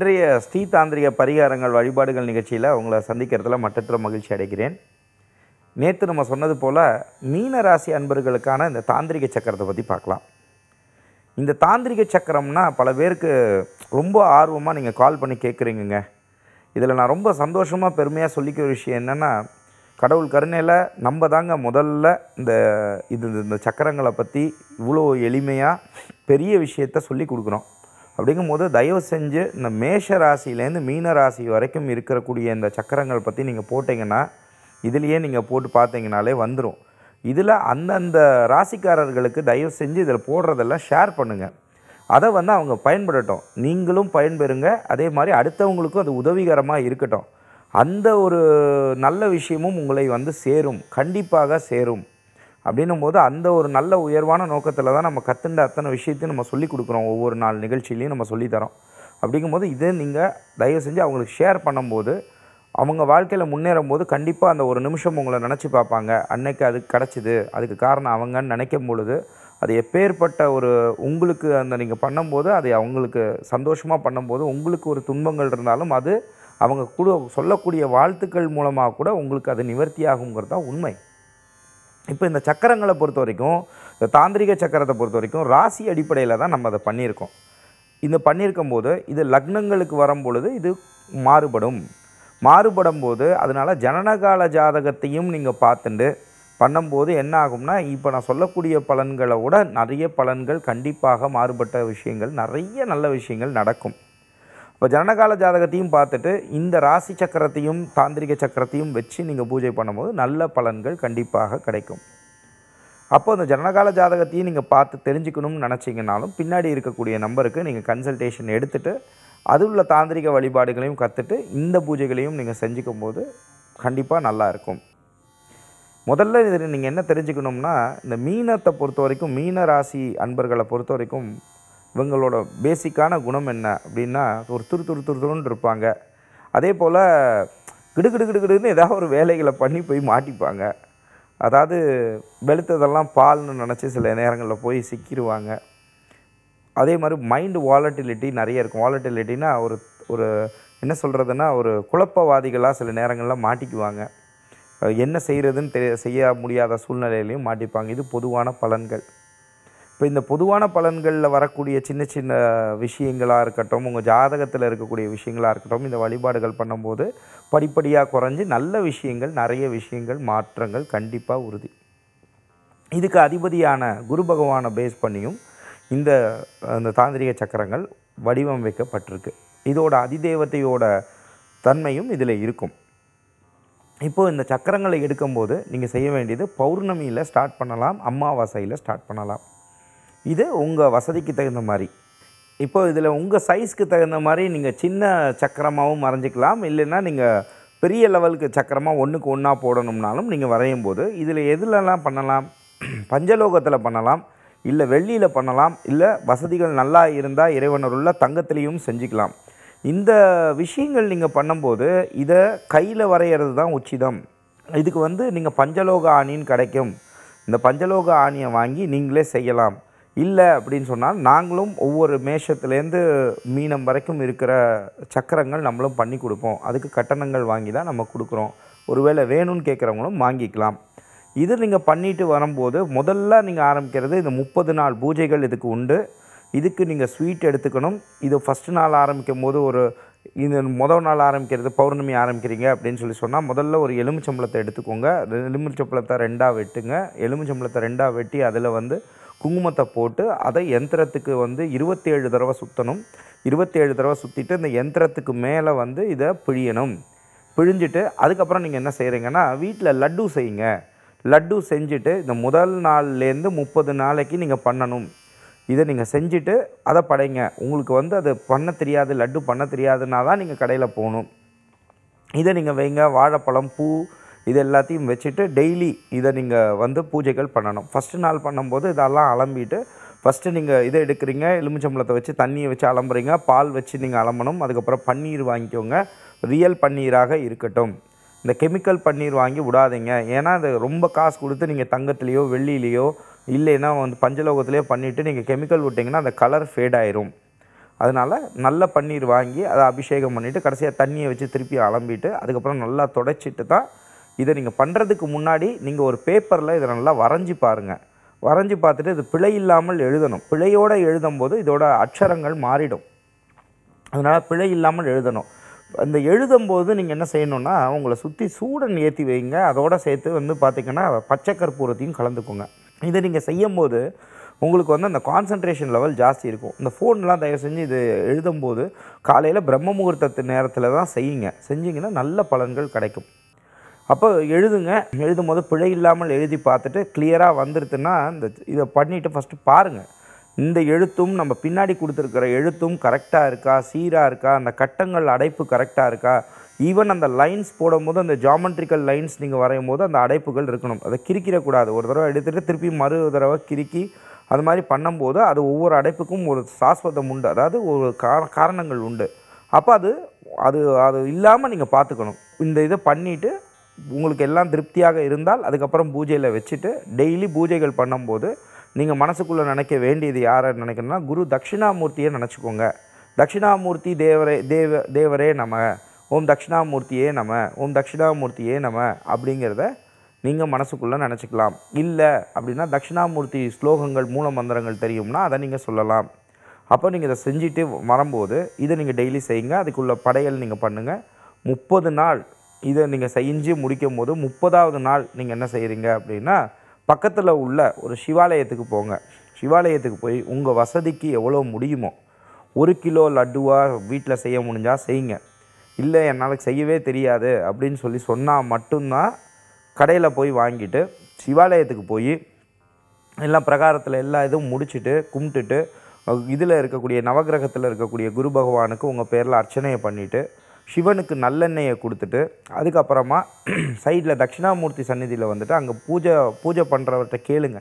இன்றைய ஸ்ரீ தாந்திரிக பரிகாரங்கள் வழிபாடுகள் நிகழ்ச்சியில் உங்களை சந்திக்கிறதுல மட்டற்ற மகிழ்ச்சி அடைகிறேன் நேற்று நம்ம சொன்னது போல் மீன ராசி அன்பர்களுக்கான இந்த தாந்திரிக சக்கரத்தை பற்றி பார்க்கலாம் இந்த தாந்திரிக சக்கரம்னா பல பேருக்கு ரொம்ப ஆர்வமாக நீங்கள் கால் பண்ணி கேட்குறீங்க இதில் நான் ரொம்ப சந்தோஷமாக பெருமையாக சொல்லிக்கிற விஷயம் என்னென்னா கடவுள் கருணையில் நம்ம தாங்க முதல்ல இந்த இது இந்த சக்கரங்களை பற்றி இவ்வளோ எளிமையாக பெரிய விஷயத்த சொல்லி கொடுக்குறோம் அப்படிங்கும்போது தயவு செஞ்சு இந்த மேஷ ராசியிலேருந்து மீன ராசி வரைக்கும் இருக்கக்கூடிய இந்த சக்கரங்கள் பற்றி நீங்கள் போட்டிங்கன்னா இதுலேயே நீங்கள் போட்டு பார்த்தீங்கனாலே வந்துடும் இதில் அந்தந்த ராசிக்காரர்களுக்கு தயவு செஞ்சு இதில் போடுறதெல்லாம் ஷேர் பண்ணுங்கள் அதை வந்து அவங்க பயன்படட்டும் நீங்களும் பயன்பெறுங்க அதே மாதிரி அடுத்தவங்களுக்கும் அது உதவிகரமாக இருக்கட்டும் அந்த ஒரு நல்ல விஷயமும் உங்களை வந்து சேரும் கண்டிப்பாக சேரும் அப்படின்னும் போது அந்த ஒரு நல்ல உயர்வான நோக்கத்தில் தான் நம்ம கற்றுண்ட அத்தனை விஷயத்தையும் நம்ம சொல்லிக் கொடுக்குறோம் ஒவ்வொரு நாள் நிகழ்ச்சியிலையும் நம்ம சொல்லித்தரோம் அப்படிங்கும்போது இதை நீங்கள் தயவு செஞ்சு அவங்களுக்கு ஷேர் பண்ணும்போது அவங்க வாழ்க்கையில் முன்னேறும் போது கண்டிப்பாக அந்த ஒரு நிமிஷம் உங்களை நினச்சி பார்ப்பாங்க அன்னைக்கு அது கிடச்சிது அதுக்கு காரணம் அவங்கன்னு நினைக்கும் பொழுது அது எப்பேற்பட்ட ஒரு உங்களுக்கு அந்த நீங்கள் பண்ணும்போது அதை அவங்களுக்கு சந்தோஷமாக பண்ணும்போது உங்களுக்கு ஒரு துன்பங்கள் இருந்தாலும் அது அவங்க கூட சொல்லக்கூடிய வாழ்த்துக்கள் மூலமாக கூட உங்களுக்கு அது நிவர்த்தியாகுங்கிறது தான் உண்மை இப்போ இந்த சக்கரங்களை பொறுத்த வரைக்கும் இந்த தாந்திரிக சக்கரத்தை பொறுத்த வரைக்கும் ராசி அடிப்படையில் தான் நம்ம அதை பண்ணியிருக்கோம் இந்த பண்ணியிருக்கும் போது இது லக்னங்களுக்கு வரும் பொழுது இது மாறுபடும் மாறுபடும் போது அதனால் ஜனனகால ஜாதகத்தையும் நீங்கள் பார்த்துட்டு பண்ணும்போது என்ன ஆகும்னா இப்போ நான் சொல்லக்கூடிய பலன்களை விட நிறைய பலன்கள் கண்டிப்பாக மாறுபட்ட விஷயங்கள் நிறைய நல்ல விஷயங்கள் நடக்கும் இப்போ ஜனகால ஜாதகத்தையும் பார்த்துட்டு இந்த ராசி சக்கரத்தையும் தாந்திரிக சக்கரத்தையும் வச்சு நீங்கள் பூஜை பண்ணும்போது நல்ல பலன்கள் கண்டிப்பாக கிடைக்கும் அப்போ அந்த ஜனகால ஜாதகத்தையும் நீங்கள் பார்த்து தெரிஞ்சுக்கணும்னு நினச்சிங்கனாலும் பின்னாடி இருக்கக்கூடிய நம்பருக்கு நீங்கள் கன்சல்டேஷன் எடுத்துகிட்டு அது உள்ள தாந்திரிக வழிபாடுகளையும் கற்றுட்டு இந்த பூஜைகளையும் நீங்கள் செஞ்சுக்கும் போது கண்டிப்பாக நல்லாயிருக்கும் முதல்ல இது நீங்கள் என்ன தெரிஞ்சுக்கணும்னா இந்த மீனத்தை பொறுத்த வரைக்கும் மீன ராசி அன்பர்களை பொறுத்த வரைக்கும் இவங்களோட பேசிக்கான குணம் என்ன அப்படின்னா ஒரு துரு துரு துருன்னு இருப்பாங்க அதே போல் கிடுகிடு கிடுகிடுன்னு ஏதாவது ஒரு வேலைகளை பண்ணி போய் மாட்டிப்பாங்க அதாவது வெளுத்ததெல்லாம் பால்னு நினச்சி சில நேரங்களில் போய் சிக்கிடுவாங்க அதே மாதிரி மைண்டு வாலட்டிலிட்டி நிறைய இருக்கும் வாலட்டிலிட்டினா ஒரு ஒரு என்ன சொல்கிறதுனா ஒரு குழப்பவாதிகளாக சில நேரங்களில் மாட்டிக்குவாங்க என்ன செய்கிறதுன்னு தெரிய செய்ய முடியாத சூழ்நிலையிலையும் மாட்டிப்பாங்க இது பொதுவான பலன்கள் இப்போ இந்த பொதுவான பலன்களில் வரக்கூடிய சின்ன சின்ன விஷயங்களாக இருக்கட்டும் உங்கள் ஜாதகத்தில் இருக்கக்கூடிய விஷயங்களாக இருக்கட்டும் இந்த வழிபாடுகள் பண்ணும்போது படிப்படியாக குறைஞ்சி நல்ல விஷயங்கள் நிறைய விஷயங்கள் மாற்றங்கள் கண்டிப்பாக உறுதி இதுக்கு அதிபதியான குரு பகவானை பேஸ் பண்ணியும் இந்த அந்த தாந்திரிக சக்கரங்கள் வடிவமைக்கப்பட்டிருக்கு இதோட அதிதேவத்தையோட தன்மையும் இதில் இருக்கும் இப்போது இந்த சக்கரங்களை எடுக்கும்போது நீங்கள் செய்ய வேண்டியது பௌர்ணமியில் ஸ்டார்ட் பண்ணலாம் அமாவாசையில் ஸ்டார்ட் பண்ணலாம் இது உங்கள் வசதிக்கு தகுந்த மாதிரி இப்போ இதில் உங்கள் சைஸ்க்கு தகுந்த மாதிரி நீங்கள் சின்ன சக்கரமாகவும் வரைஞ்சிக்கலாம் இல்லைன்னா நீங்கள் பெரிய லெவலுக்கு சக்கரமாக ஒன்றுக்கு ஒன்றா போடணும்னாலும் நீங்கள் வரையும் போது இதில் எதுலலாம் பண்ணலாம் பஞ்சலோகத்தில் பண்ணலாம் இல்லை வெள்ளியில் பண்ணலாம் இல்லை வசதிகள் நல்லா இருந்தால் இறைவனருள்ள தங்கத்திலையும் செஞ்சுக்கலாம் இந்த விஷயங்கள் நீங்கள் பண்ணும்போது இதை கையில் வரைகிறது தான் உச்சிதம் இதுக்கு வந்து நீங்கள் பஞ்சலோக ஆணின்னு கிடைக்கும் இந்த பஞ்சலோக ஆணியை வாங்கி நீங்களே செய்யலாம் இல்லை அப்படின்னு சொன்னால் நாங்களும் ஒவ்வொரு மேஷத்துலேருந்து மீனம் வரைக்கும் இருக்கிற சக்கரங்கள் நம்மளும் பண்ணி கொடுப்போம் அதுக்கு கட்டணங்கள் வாங்கி தான் நம்ம கொடுக்குறோம் ஒருவேளை வேணும்னு கேட்குறவங்களும் வாங்கிக்கலாம் இது நீங்கள் பண்ணிட்டு வரும்போது முதல்ல நீங்கள் ஆரம்பிக்கிறது இந்த முப்பது நாள் பூஜைகள் இதுக்கு உண்டு இதுக்கு நீங்கள் ஸ்வீட் எடுத்துக்கணும் இது ஃபஸ்ட்டு நாள் ஆரம்பிக்கும் போது ஒரு இது முதல் நாள் ஆரம்பிக்கிறது பௌர்ணமி ஆரம்பிக்கிறீங்க அப்படின்னு சொல்லி சொன்னால் முதல்ல ஒரு எலுமிச்சம்பளத்தை எடுத்துக்கோங்க எலுமிச்சம்பளத்தை ரெண்டாக வெட்டுங்க எலுமிச்சம்பளத்தை ரெண்டாக வெட்டி அதில் வந்து குங்குமத்தை போட்டு அதை எந்திரத்துக்கு வந்து இருபத்தேழு தடவை சுற்றணும் இருபத்தேழு தடவை சுற்றிட்டு இந்த எந்திரத்துக்கு மேலே வந்து இதை பிழியணும் பிழிஞ்சிட்டு அதுக்கப்புறம் நீங்கள் என்ன செய்கிறீங்கன்னா வீட்டில் லட்டு செய்யுங்க லட்டு செஞ்சுட்டு இந்த முதல் நாள்லேருந்து முப்பது நாளைக்கு நீங்கள் பண்ணணும் இதை நீங்கள் செஞ்சுட்டு அதை படைங்க உங்களுக்கு வந்து அது பண்ண தெரியாது லட்டு பண்ண தெரியாதுன்னா தான் நீங்கள் கடையில் போகணும் இதை நீங்கள் வைங்க வாழைப்பழம் பூ இது எல்லாத்தையும் வச்சுட்டு டெய்லி இதை நீங்கள் வந்து பூஜைகள் பண்ணணும் ஃபஸ்ட்டு நாள் பண்ணும்போது இதெல்லாம் அலம்பிட்டு ஃபஸ்ட்டு நீங்கள் இதை எடுக்கிறீங்க எலுமிச்சம்பழத்தை வச்சு தண்ணியை வச்சு அலம்புறீங்க பால் வச்சு நீங்கள் அலம்பணும் அதுக்கப்புறம் பன்னீர் வாங்கிக்கோங்க ரியல் பன்னீராக இருக்கட்டும் இந்த கெமிக்கல் பன்னீர் வாங்கி விடாதீங்க ஏன்னா அது ரொம்ப காசு கொடுத்து நீங்கள் தங்கத்துலேயோ வெள்ளிலேயோ இல்லைன்னா வந்து பஞ்சலோகத்துலேயோ பண்ணிவிட்டு நீங்கள் கெமிக்கல் விட்டிங்கன்னா அந்த கலர் ஃபேட் ஆயிரும் அதனால் நல்ல பன்னீர் வாங்கி அதை அபிஷேகம் பண்ணிவிட்டு கடைசியாக தண்ணியை வச்சு திருப்பி அலம்பிட்டு அதுக்கப்புறம் நல்லா தொடச்சிட்டு தான் இதை நீங்கள் பண்ணுறதுக்கு முன்னாடி நீங்கள் ஒரு பேப்பரில் இதை நல்லா வரைஞ்சி பாருங்கள் வரைஞ்சி பார்த்துட்டு இது பிழை இல்லாமல் எழுதணும் பிழையோடு எழுதும்போது இதோட அச்சரங்கள் மாறிடும் அதனால் பிழை இல்லாமல் எழுதணும் அந்த எழுதும்போது நீங்கள் என்ன செய்யணுன்னா உங்களை சுற்றி சூடன் ஏற்றி வைங்க அதோடு சேர்த்து வந்து பார்த்திங்கன்னா பச்சை கற்பூரத்தையும் கலந்துக்கோங்க இதை நீங்கள் செய்யும்போது உங்களுக்கு வந்து அந்த கான்சன்ட்ரேஷன் லெவல் ஜாஸ்தி இருக்கும் இந்த ஃபோன்லாம் தயவு செஞ்சு இது எழுதும்போது காலையில் பிரம்ம முகூர்த்தத்து நேரத்தில் தான் செய்யுங்க செஞ்சிங்கன்னா நல்ல பலன்கள் கிடைக்கும் அப்போ எழுதுங்க எழுதும் போது பிழை இல்லாமல் எழுதி பார்த்துட்டு கிளியராக வந்துருதுன்னா இந்த இதை பண்ணிவிட்டு ஃபஸ்ட்டு பாருங்கள் இந்த எழுத்தும் நம்ம பின்னாடி கொடுத்துருக்கிற எழுத்தும் கரெக்டாக இருக்கா சீராக இருக்கா அந்த கட்டங்கள் அடைப்பு கரெக்டாக இருக்கா ஈவன் அந்த லைன்ஸ் போடும்போது அந்த ஜாமெட்ரிக்கல் லைன்ஸ் நீங்கள் வரையும் போது அந்த அடைப்புகள் இருக்கணும் அதை கிரிக்கிறக்கூடாது ஒரு தடவை எடுத்துகிட்டு திருப்பி மறு தடவை கிரிக்கி அது மாதிரி பண்ணும்போது அது ஒவ்வொரு அடைப்புக்கும் ஒரு சாஸ்வதம் உண்டு அதாவது ஒரு காரணங்கள் உண்டு அப்போ அது அது அது இல்லாமல் நீங்கள் பார்த்துக்கணும் இந்த இதை பண்ணிவிட்டு உங்களுக்கு எல்லாம் திருப்தியாக இருந்தால் அதுக்கப்புறம் பூஜையில் வச்சுட்டு டெய்லி பூஜைகள் பண்ணும்போது நீங்கள் மனசுக்குள்ளே நினைக்க வேண்டியது யாரை நினைக்கணும்னா குரு தட்சிணாமூர்த்தியை நினச்சிக்கோங்க தட்சிணாமூர்த்தி தேவரே தேவ தேவரே நம்ம ஓம் தட்சிணாமூர்த்தியே நம்ம ஓம் தட்சிணாமூர்த்தியே நம்ம அப்படிங்கிறத நீங்கள் மனசுக்குள்ளே நினச்சிக்கலாம் இல்லை அப்படின்னா தட்சிணாமூர்த்தி ஸ்லோகங்கள் மூல மந்திரங்கள் தெரியும்னா அதை நீங்கள் சொல்லலாம் அப்போ நீங்கள் இதை செஞ்சுட்டு வரும்போது இதை நீங்கள் டெய்லி செய்யுங்க அதுக்குள்ள படையல் நீங்கள் பண்ணுங்கள் முப்பது நாள் இதை நீங்கள் செஞ்சு முடிக்கும் போது முப்பதாவது நாள் நீங்கள் என்ன செய்கிறீங்க அப்படின்னா பக்கத்தில் உள்ள ஒரு சிவாலயத்துக்கு போங்க சிவாலயத்துக்கு போய் உங்கள் வசதிக்கு எவ்வளோ முடியுமோ ஒரு கிலோ லட்டுவாக வீட்டில் செய்ய முடிஞ்சால் செய்யுங்க இல்லை என்னால் செய்யவே தெரியாது அப்படின்னு சொல்லி சொன்னால் மட்டும்தான் கடையில் போய் வாங்கிட்டு சிவாலயத்துக்கு போய் எல்லாம் பிரகாரத்தில் எல்லா இதுவும் முடிச்சுட்டு கும்பிட்டுட்டு இதில் இருக்கக்கூடிய நவகிரகத்தில் இருக்கக்கூடிய குரு பகவானுக்கு உங்கள் பேரில் அர்ச்சனையை பண்ணிவிட்டு சிவனுக்கு நல்லெண்ணெயை கொடுத்துட்டு அதுக்கப்புறமா சைடில் தட்சிணாமூர்த்தி சந்நிதியில் வந்துட்டு அங்கே பூஜை பூஜை பண்ணுறவர்கிட்ட கேளுங்க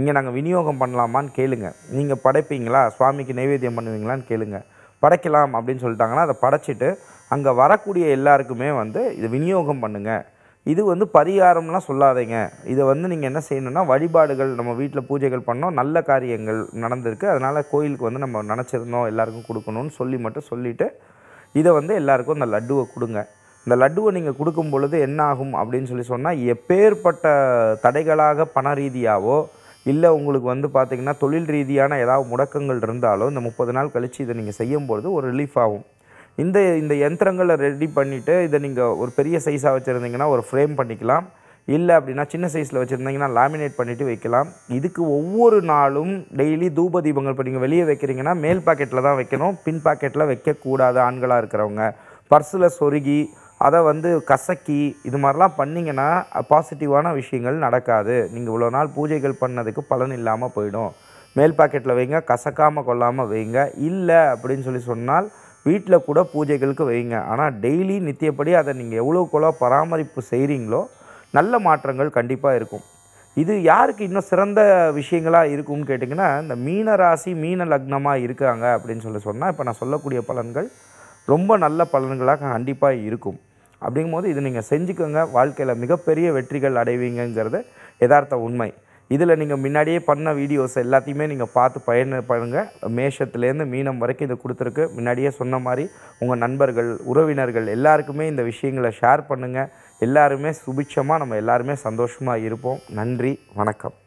இங்கே நாங்கள் விநியோகம் பண்ணலாமான்னு கேளுங்க நீங்கள் படைப்பீங்களா சுவாமிக்கு நைவேத்தியம் பண்ணுவீங்களான்னு கேளுங்க படைக்கலாம் அப்படின்னு சொல்லிட்டாங்கன்னா அதை படைச்சிட்டு அங்கே வரக்கூடிய எல்லாருக்குமே வந்து இதை விநியோகம் பண்ணுங்கள் இது வந்து பரிகாரம்லாம் சொல்லாதீங்க இதை வந்து நீங்கள் என்ன செய்யணுன்னா வழிபாடுகள் நம்ம வீட்டில் பூஜைகள் பண்ணோம் நல்ல காரியங்கள் நடந்திருக்கு அதனால் கோயிலுக்கு வந்து நம்ம நினச்சிருந்தோம் எல்லாருக்கும் கொடுக்கணும்னு சொல்லி மட்டும் சொல்லிவிட்டு இதை வந்து எல்லாேருக்கும் இந்த லட்டுவை கொடுங்க இந்த லட்டுவை நீங்கள் கொடுக்கும் பொழுது என்ன ஆகும் அப்படின்னு சொல்லி சொன்னால் எப்பேற்பட்ட தடைகளாக பண ரீதியாகவோ இல்லை உங்களுக்கு வந்து பார்த்திங்கன்னா தொழில் ரீதியான ஏதாவது முடக்கங்கள் இருந்தாலும் இந்த முப்பது நாள் கழித்து இதை நீங்கள் செய்யும்பொழுது ஒரு ரிலீஃப் ஆகும் இந்த இந்த யந்திரங்களை ரெடி பண்ணிவிட்டு இதை நீங்கள் ஒரு பெரிய சைஸாக வச்சுருந்தீங்கன்னா ஒரு ஃப்ரேம் பண்ணிக்கலாம் இல்லை அப்படின்னா சின்ன சைஸில் வச்சுருந்தீங்கன்னா லாமினேட் பண்ணிவிட்டு வைக்கலாம் இதுக்கு ஒவ்வொரு நாளும் டெய்லி தூப தீபங்கள் இப்போ நீங்கள் வெளியே வைக்கிறீங்கன்னா மேல் பாக்கெட்டில் தான் வைக்கணும் பின் பாக்கெட்டில் வைக்கக்கூடாது ஆண்களாக இருக்கிறவங்க பர்ஸில் சொருகி அதை வந்து கசக்கி இது மாதிரிலாம் பண்ணிங்கன்னா பாசிட்டிவான விஷயங்கள் நடக்காது நீங்கள் இவ்வளோ நாள் பூஜைகள் பண்ணதுக்கு பலன் இல்லாமல் போயிடும் மேல் பாக்கெட்டில் வைங்க கசக்காமல் கொள்ளாமல் வைங்க இல்லை அப்படின்னு சொல்லி சொன்னால் வீட்டில் கூட பூஜைகளுக்கு வைங்க ஆனால் டெய்லி நித்தியப்படி அதை நீங்கள் எவ்வளோக்குள்ளோ பராமரிப்பு செய்கிறீங்களோ நல்ல மாற்றங்கள் கண்டிப்பாக இருக்கும் இது யாருக்கு இன்னும் சிறந்த விஷயங்களாக இருக்கும்னு கேட்டிங்கன்னா இந்த மீன ராசி மீன லக்னமாக இருக்காங்க அப்படின்னு சொல்லி சொன்னால் இப்போ நான் சொல்லக்கூடிய பலன்கள் ரொம்ப நல்ல பலன்களாக கண்டிப்பாக இருக்கும் அப்படிங்கும்போது இது நீங்கள் செஞ்சுக்கோங்க வாழ்க்கையில் மிகப்பெரிய வெற்றிகள் அடைவீங்கிறது யதார்த்த உண்மை இதில் நீங்கள் முன்னாடியே பண்ண வீடியோஸ் எல்லாத்தையுமே நீங்கள் பார்த்து பயன் பண்ணுங்கள் மேஷத்துலேருந்து மீனம் வரைக்கும் இதை கொடுத்துருக்கு முன்னாடியே சொன்ன மாதிரி உங்கள் நண்பர்கள் உறவினர்கள் எல்லாருக்குமே இந்த விஷயங்களை ஷேர் பண்ணுங்கள் எல்லாருமே சுபிட்சமாக நம்ம எல்லாருமே சந்தோஷமாக இருப்போம் நன்றி வணக்கம்